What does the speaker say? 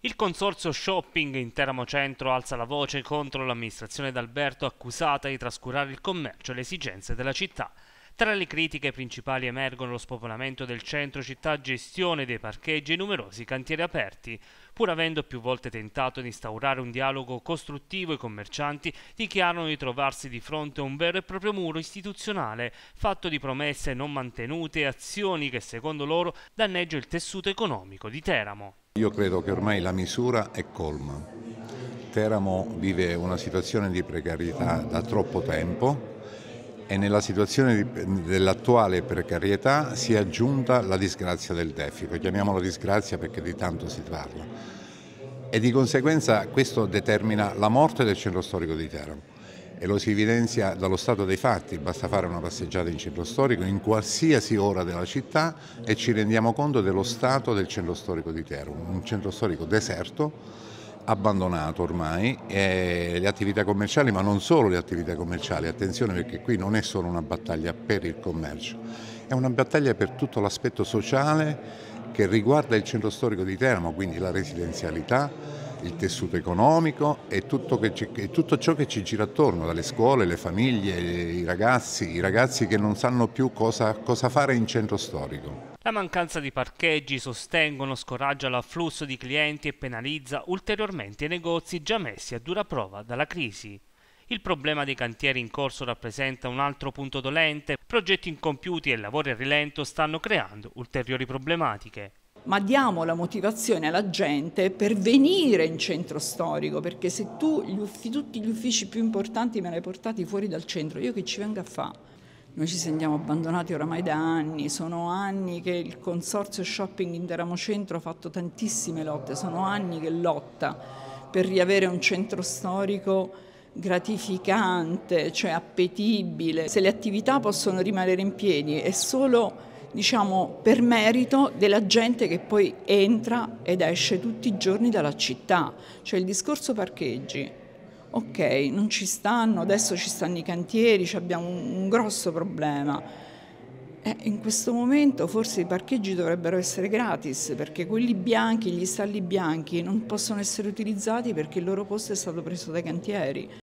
Il consorzio Shopping in Teramo Centro alza la voce contro l'amministrazione d'Alberto accusata di trascurare il commercio e le esigenze della città. Tra le critiche principali emergono lo spopolamento del centro città, gestione dei parcheggi e numerosi cantieri aperti, pur avendo più volte tentato di instaurare un dialogo costruttivo i commercianti dichiarano di trovarsi di fronte a un vero e proprio muro istituzionale, fatto di promesse non mantenute e azioni che secondo loro danneggiano il tessuto economico di Teramo. Io credo che ormai la misura è colma. Teramo vive una situazione di precarietà da troppo tempo e nella situazione dell'attuale precarietà si è aggiunta la disgrazia del deficit, chiamiamolo disgrazia perché di tanto si parla. E di conseguenza questo determina la morte del centro storico di Teramo e lo si evidenzia dallo stato dei fatti, basta fare una passeggiata in centro storico in qualsiasi ora della città e ci rendiamo conto dello stato del centro storico di Teramo, un centro storico deserto, abbandonato ormai, le attività commerciali, ma non solo le attività commerciali, attenzione perché qui non è solo una battaglia per il commercio, è una battaglia per tutto l'aspetto sociale che riguarda il centro storico di Teramo, quindi la residenzialità, il tessuto economico e tutto, ci, e tutto, ciò che ci gira attorno, dalle scuole, le famiglie, i ragazzi, i ragazzi che non sanno più cosa, cosa fare in centro storico. La mancanza di parcheggi, sostengono, scoraggia l'afflusso di clienti e penalizza ulteriormente i negozi già messi a dura prova dalla crisi. Il problema dei cantieri in corso rappresenta un altro punto dolente, progetti incompiuti e lavori a rilento stanno creando ulteriori problematiche ma diamo la motivazione alla gente per venire in centro storico, perché se tu gli uffi, tutti gli uffici più importanti me li hai portati fuori dal centro, io che ci venga a fare? Noi ci sentiamo abbandonati oramai da anni, sono anni che il consorzio shopping in Teramo Centro ha fatto tantissime lotte, sono anni che lotta per riavere un centro storico gratificante, cioè appetibile. Se le attività possono rimanere in piedi è solo diciamo, per merito della gente che poi entra ed esce tutti i giorni dalla città. Cioè il discorso parcheggi, ok, non ci stanno, adesso ci stanno i cantieri, abbiamo un, un grosso problema. Eh, in questo momento forse i parcheggi dovrebbero essere gratis perché quelli bianchi, gli stalli bianchi non possono essere utilizzati perché il loro posto è stato preso dai cantieri.